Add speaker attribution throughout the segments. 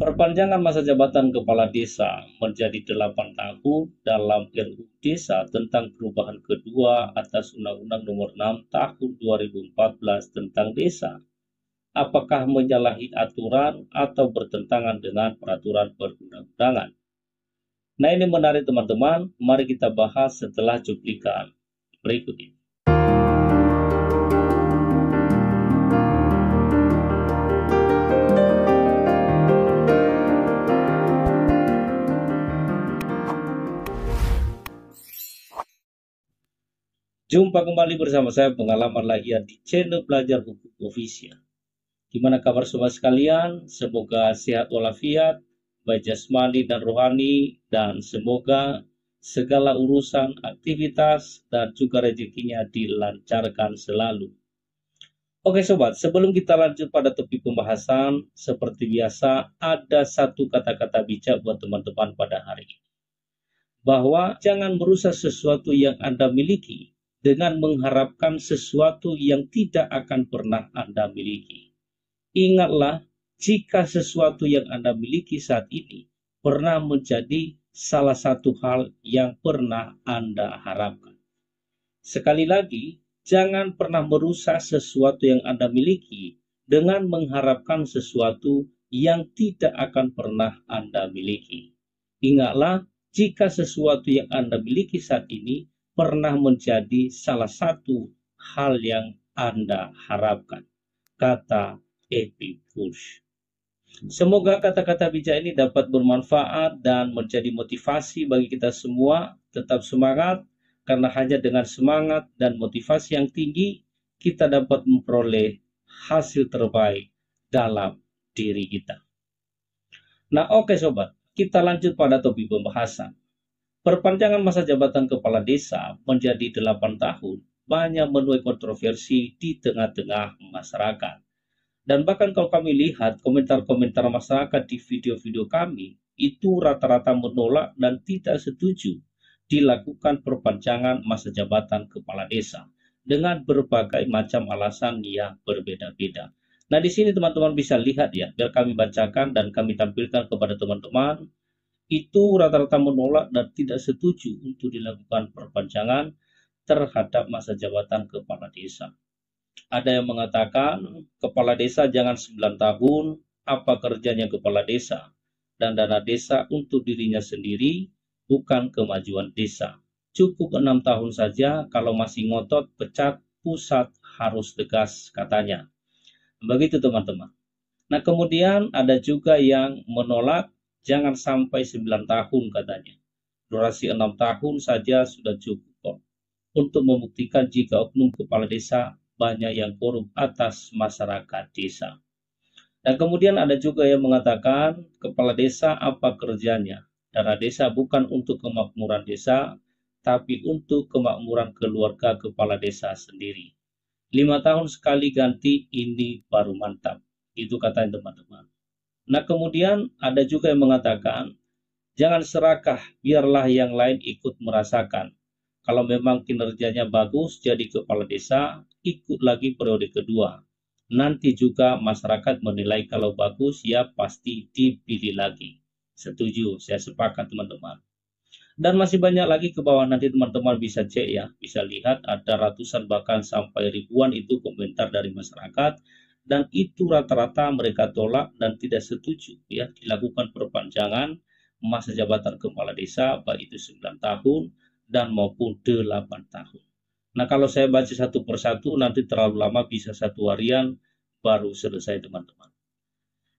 Speaker 1: Perpanjangan masa jabatan kepala desa menjadi 8 tahun dalam RU Desa tentang perubahan kedua atas Undang-Undang Nomor 6 Tahun 2014 tentang Desa. Apakah menyalahi aturan atau bertentangan dengan peraturan perundang-undangan? Nah ini menarik teman-teman, mari kita bahas setelah cuplikan berikut ini. Jumpa kembali bersama saya pengalaman lahian ya di channel Belajar Hukum Official. Gimana kabar semua sekalian? Semoga sehat walafiat, baik jasmani dan rohani, dan semoga segala urusan, aktivitas, dan juga rezekinya dilancarkan selalu. Oke sobat, sebelum kita lanjut pada topik pembahasan, seperti biasa ada satu kata-kata bijak buat teman-teman pada hari ini. Bahwa jangan merusak sesuatu yang Anda miliki dengan mengharapkan sesuatu yang tidak akan pernah Anda miliki. Ingatlah, jika sesuatu yang Anda miliki saat ini pernah menjadi salah satu hal yang pernah Anda harapkan. Sekali lagi, jangan pernah merusak sesuatu yang Anda miliki dengan mengharapkan sesuatu yang tidak akan pernah Anda miliki. Ingatlah, jika sesuatu yang Anda miliki saat ini pernah menjadi salah satu hal yang Anda harapkan, kata Epicurus. Semoga kata-kata bijak ini dapat bermanfaat dan menjadi motivasi bagi kita semua. Tetap semangat, karena hanya dengan semangat dan motivasi yang tinggi, kita dapat memperoleh hasil terbaik dalam diri kita. Nah, oke okay, sobat, kita lanjut pada topik pembahasan. Perpanjangan masa jabatan kepala desa menjadi 8 tahun banyak menuai kontroversi di tengah-tengah masyarakat. Dan bahkan kalau kami lihat komentar-komentar masyarakat di video-video kami, itu rata-rata menolak dan tidak setuju dilakukan perpanjangan masa jabatan kepala desa dengan berbagai macam alasan yang berbeda-beda. Nah, di sini teman-teman bisa lihat ya, biar kami bacakan dan kami tampilkan kepada teman-teman itu rata-rata menolak dan tidak setuju untuk dilakukan perpanjangan terhadap masa jabatan kepala desa. Ada yang mengatakan kepala desa jangan 9 tahun, apa kerjanya kepala desa dan dana desa untuk dirinya sendiri bukan kemajuan desa. Cukup enam tahun saja kalau masih ngotot pecat pusat harus tegas katanya. Begitu teman-teman. Nah kemudian ada juga yang menolak jangan sampai 9 tahun katanya. Durasi 6 tahun saja sudah cukup kok untuk membuktikan jika oknum kepala desa banyak yang korup atas masyarakat desa. Dan kemudian ada juga yang mengatakan kepala desa apa kerjanya? Dana desa bukan untuk kemakmuran desa, tapi untuk kemakmuran keluarga kepala desa sendiri. Lima tahun sekali ganti ini baru mantap. Itu kata teman-teman. Nah kemudian ada juga yang mengatakan, jangan serakah, biarlah yang lain ikut merasakan. Kalau memang kinerjanya bagus jadi kepala desa, ikut lagi periode kedua. Nanti juga masyarakat menilai kalau bagus, ya pasti dipilih lagi. Setuju, saya sepakat teman-teman. Dan masih banyak lagi ke bawah nanti teman-teman bisa cek ya, bisa lihat ada ratusan bahkan sampai ribuan itu komentar dari masyarakat dan itu rata-rata mereka tolak dan tidak setuju ya dilakukan perpanjangan masa jabatan kepala desa baik itu 9 tahun dan maupun 8 tahun. Nah kalau saya baca satu persatu nanti terlalu lama bisa satu harian baru selesai teman-teman.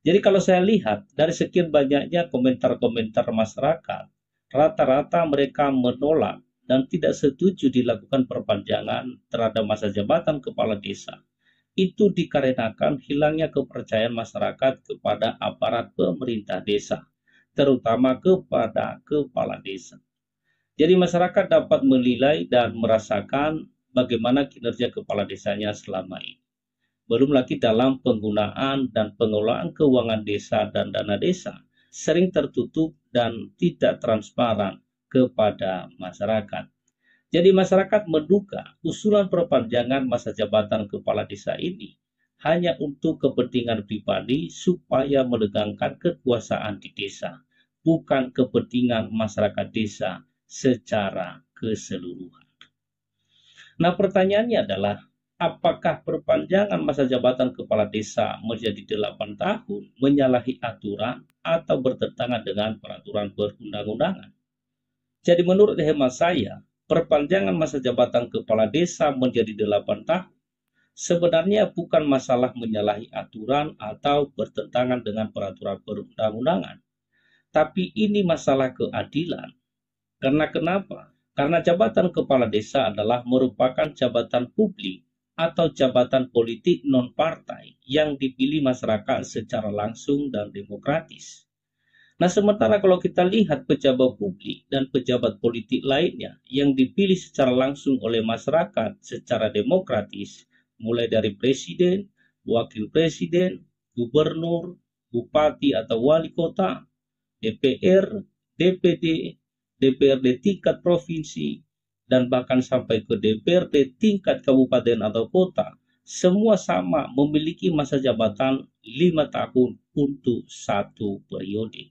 Speaker 1: Jadi kalau saya lihat dari sekian banyaknya komentar-komentar masyarakat, rata-rata mereka menolak dan tidak setuju dilakukan perpanjangan terhadap masa jabatan kepala desa itu dikarenakan hilangnya kepercayaan masyarakat kepada aparat pemerintah desa, terutama kepada kepala desa. Jadi masyarakat dapat menilai dan merasakan bagaimana kinerja kepala desanya selama ini. Belum lagi dalam penggunaan dan pengelolaan keuangan desa dan dana desa sering tertutup dan tidak transparan kepada masyarakat. Jadi masyarakat menduga usulan perpanjangan masa jabatan kepala desa ini hanya untuk kepentingan pribadi supaya menegangkan kekuasaan di desa, bukan kepentingan masyarakat desa secara keseluruhan. Nah pertanyaannya adalah, apakah perpanjangan masa jabatan kepala desa menjadi 8 tahun menyalahi aturan atau bertentangan dengan peraturan perundang-undangan? Jadi menurut hemat saya, perpanjangan masa jabatan kepala desa menjadi delapan tahun sebenarnya bukan masalah menyalahi aturan atau bertentangan dengan peraturan perundang-undangan. Tapi ini masalah keadilan. Karena kenapa? Karena jabatan kepala desa adalah merupakan jabatan publik atau jabatan politik non-partai yang dipilih masyarakat secara langsung dan demokratis. Nah, sementara kalau kita lihat pejabat publik dan pejabat politik lainnya yang dipilih secara langsung oleh masyarakat secara demokratis, mulai dari presiden, wakil presiden, gubernur, bupati atau wali kota, DPR, DPD, DPRD tingkat provinsi, dan bahkan sampai ke DPRD tingkat kabupaten atau kota, semua sama memiliki masa jabatan lima tahun untuk satu periode.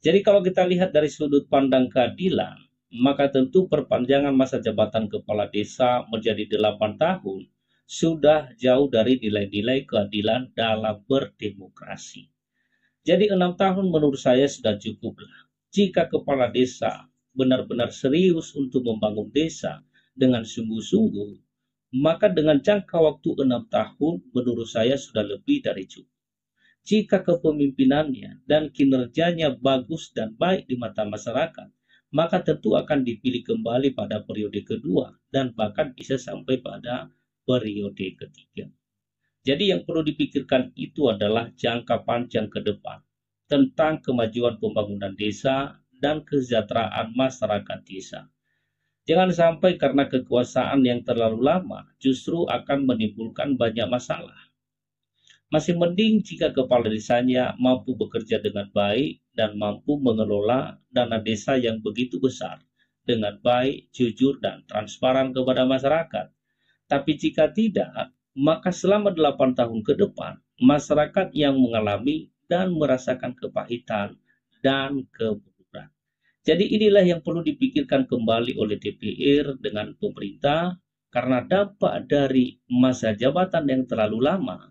Speaker 1: Jadi kalau kita lihat dari sudut pandang keadilan, maka tentu perpanjangan masa jabatan kepala desa menjadi 8 tahun sudah jauh dari nilai-nilai keadilan dalam berdemokrasi. Jadi enam tahun menurut saya sudah cukup lah. Jika kepala desa benar-benar serius untuk membangun desa dengan sungguh-sungguh, maka dengan jangka waktu enam tahun menurut saya sudah lebih dari cukup. Jika kepemimpinannya dan kinerjanya bagus dan baik di mata masyarakat, maka tentu akan dipilih kembali pada periode kedua dan bahkan bisa sampai pada periode ketiga. Jadi yang perlu dipikirkan itu adalah jangka panjang ke depan tentang kemajuan pembangunan desa dan kesejahteraan masyarakat desa. Jangan sampai karena kekuasaan yang terlalu lama justru akan menimbulkan banyak masalah masih mending jika kepala desanya mampu bekerja dengan baik dan mampu mengelola dana desa yang begitu besar dengan baik, jujur, dan transparan kepada masyarakat. Tapi jika tidak, maka selama 8 tahun ke depan, masyarakat yang mengalami dan merasakan kepahitan dan keburukan. Jadi inilah yang perlu dipikirkan kembali oleh DPR dengan pemerintah karena dampak dari masa jabatan yang terlalu lama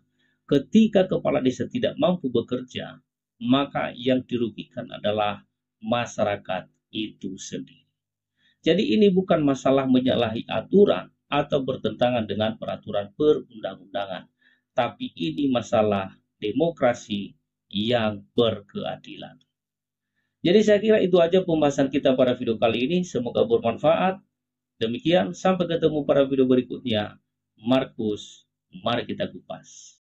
Speaker 1: Ketika kepala desa tidak mampu bekerja, maka yang dirugikan adalah masyarakat itu sendiri. Jadi ini bukan masalah menyalahi aturan atau bertentangan dengan peraturan perundang-undangan, tapi ini masalah demokrasi yang berkeadilan. Jadi saya kira itu aja pembahasan kita pada video kali ini. Semoga bermanfaat. Demikian, sampai ketemu pada video berikutnya. Markus, mari kita kupas.